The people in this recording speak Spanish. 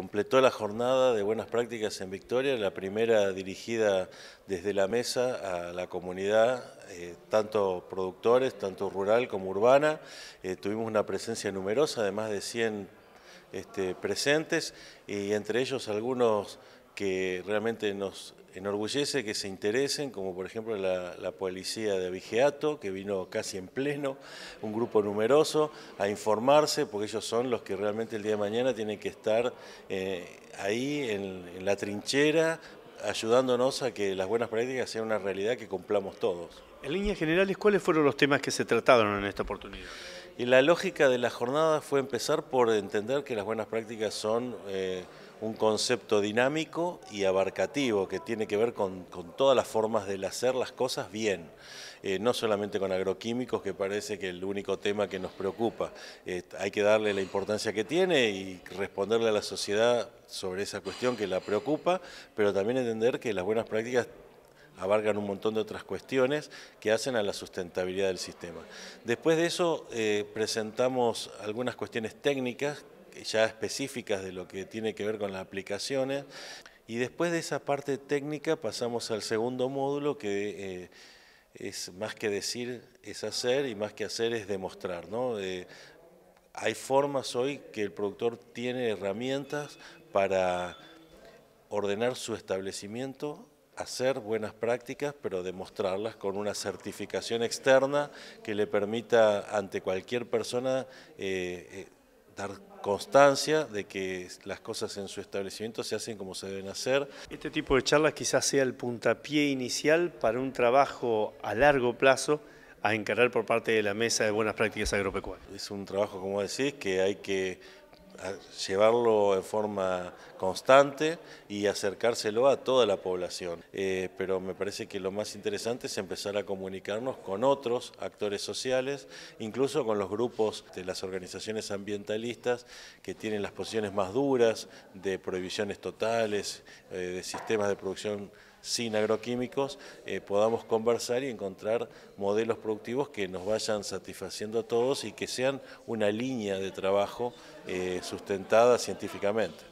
completó la jornada de buenas prácticas en Victoria, la primera dirigida desde la mesa a la comunidad, eh, tanto productores, tanto rural como urbana. Eh, tuvimos una presencia numerosa de más de 100 este, presentes y entre ellos algunos que realmente nos enorgullece que se interesen, como por ejemplo la, policía de Vigeato, que vino casi en pleno, un grupo numeroso, a informarse, porque ellos son los que realmente el día de mañana tienen que estar eh, ahí en, la trinchera, ayudándonos a que las buenas prácticas sean una realidad que cumplamos todos. En líneas generales, ¿cuáles fueron los temas que se trataron en esta oportunidad? Y la lógica de la jornada fue empezar por entender que las buenas prácticas son... Eh, un concepto dinámico y abarcativo que tiene que ver con, todas las formas de hacer las cosas bien, eh, no solamente con agroquímicos, que parece que es el único tema que nos preocupa. Eh, hay que darle la importancia que tiene y responderle a la sociedad sobre esa cuestión que la preocupa, pero también entender que las buenas prácticas abarcan un montón de otras cuestiones que hacen a la sustentabilidad del sistema. Después de eso eh, presentamos algunas cuestiones técnicas ya específicas de lo que tiene que ver con las aplicaciones. Y después de esa parte técnica pasamos al segundo módulo que eh, es más que decir es hacer y más que hacer es demostrar. Eh, hay formas hoy que el productor tiene herramientas para ordenar su establecimiento, hacer buenas prácticas, pero demostrarlas con una certificación externa que le permita ante cualquier persona... Eh, dar constancia de que las cosas en su establecimiento se hacen como se deben hacer. Este tipo de charlas quizás sea el puntapié inicial para un trabajo a largo plazo a encarar por parte de la Mesa de Buenas Prácticas Agropecuarias. Es un trabajo, como decís, que hay que llevarlo en forma constante y acercárselo a toda la población. Eh, pero me parece que lo más interesante es empezar a comunicarnos con otros actores sociales, incluso con los grupos de las organizaciones ambientalistas que tienen las posiciones más duras de prohibiciones totales, eh, de sistemas de producción sin agroquímicos, eh, podamos conversar y encontrar modelos productivos que nos vayan satisfaciendo a todos y que sean una línea de trabajo eh, sustentada científicamente.